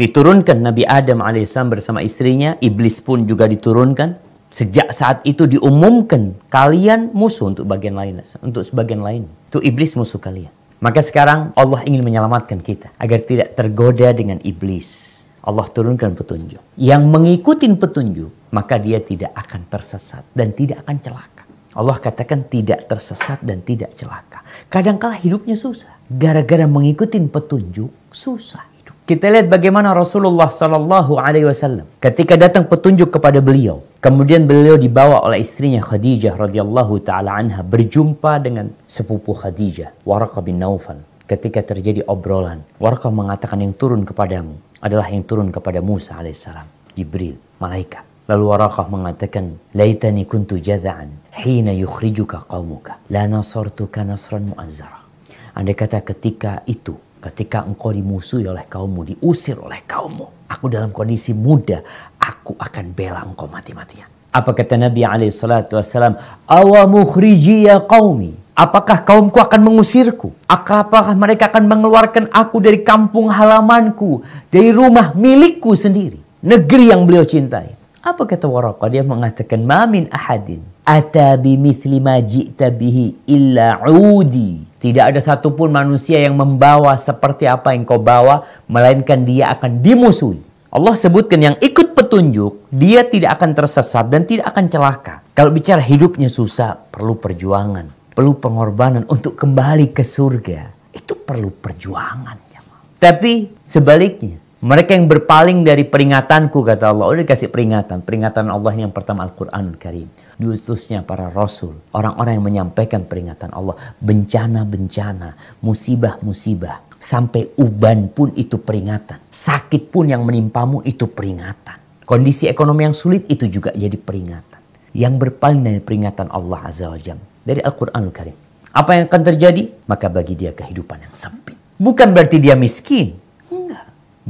Diturunkan Nabi Adam alaihissalam bersama istrinya, iblis pun juga diturunkan. Sejak saat itu diumumkan kalian musuh untuk bagian lain, untuk sebagian lain. Itu iblis musuh kalian. Maka sekarang Allah ingin menyelamatkan kita agar tidak tergoda dengan iblis. Allah turunkan petunjuk. Yang mengikuti petunjuk, maka dia tidak akan tersesat dan tidak akan celaka. Allah katakan tidak tersesat dan tidak celaka. Kadangkala hidupnya susah. Gara-gara mengikuti petunjuk, susah. Kita lihat bagaimana Rasulullah Sallallahu Alaihi Wasallam ketika datang petunjuk kepada beliau, kemudian beliau dibawa oleh istrinya Khadijah radhiyallahu taala anha berjumpa dengan sepupu Khadijah Waraqah bin Naufan. Ketika terjadi obrolan, Waraqah mengatakan yang turun kepadamu adalah yang turun kepada Musa alaihissalam, Jibril, malaikat. Lalu Waraqah mengatakan, "Laitani kuntu jazaan hina yukhrijuka qawmuka, la nasortuka nasran mu'azzara." Anda kata ketika itu Ketika engkau dimusuhi oleh kaummu, diusir oleh kaummu. Aku dalam kondisi muda, aku akan bela engkau mati-matian. Apa kata Nabi SAW? Awa mukhriji ya qawmi. Apakah kaumku akan mengusirku? Apakah mereka akan mengeluarkan aku dari kampung halamanku, dari rumah milikku sendiri, negeri yang beliau cintai? Apa kata Waraqah? Dia mengatakan, "Mamin ahadin ata bimithli ma ji'ta illa udi. Tidak ada satupun manusia yang membawa seperti apa yang kau bawa, melainkan dia akan dimusuhi. Allah sebutkan yang ikut petunjuk, dia tidak akan tersesat dan tidak akan celaka. Kalau bicara hidupnya susah, perlu perjuangan, perlu pengorbanan untuk kembali ke surga. Itu perlu perjuangan. Tapi sebaliknya, mereka yang berpaling dari peringatanku kata Allah. Udah dikasih peringatan. Peringatan Allah yang pertama Al-Quran Karim. Diutusnya para rasul. Orang-orang yang menyampaikan peringatan Allah. Bencana-bencana. Musibah-musibah. Sampai uban pun itu peringatan. Sakit pun yang menimpamu itu peringatan. Kondisi ekonomi yang sulit itu juga jadi peringatan. Yang berpaling dari peringatan Allah Azza wa Jam. Dari al Qur'an Karim. Apa yang akan terjadi? Maka bagi dia kehidupan yang sempit. Bukan berarti dia miskin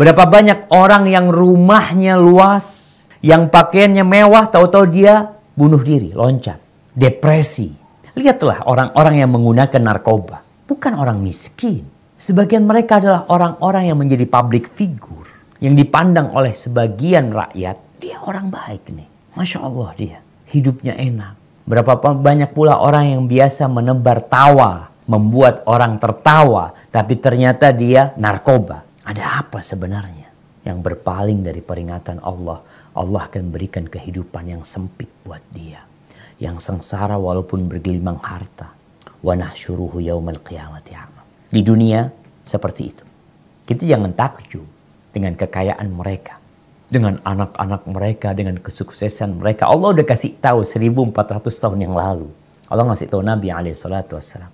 Berapa banyak orang yang rumahnya luas, yang pakaiannya mewah, tahu-tahu dia bunuh diri, loncat, depresi. Lihatlah orang-orang yang menggunakan narkoba, bukan orang miskin. Sebagian mereka adalah orang-orang yang menjadi public figure, yang dipandang oleh sebagian rakyat, dia orang baik nih. Masya Allah dia, hidupnya enak. Berapa banyak pula orang yang biasa menebar tawa, membuat orang tertawa, tapi ternyata dia narkoba ada apa sebenarnya yang berpaling dari peringatan Allah? Allah akan berikan kehidupan yang sempit buat dia. Yang sengsara walaupun bergelimang harta. Wa nahsyuruhu yaumal qiyamati Di dunia seperti itu. Kita jangan takjub dengan kekayaan mereka. Dengan anak-anak mereka, dengan kesuksesan mereka. Allah udah kasih tahu 1400 tahun yang lalu. Allah ngasih tahu Nabi alaihi salatu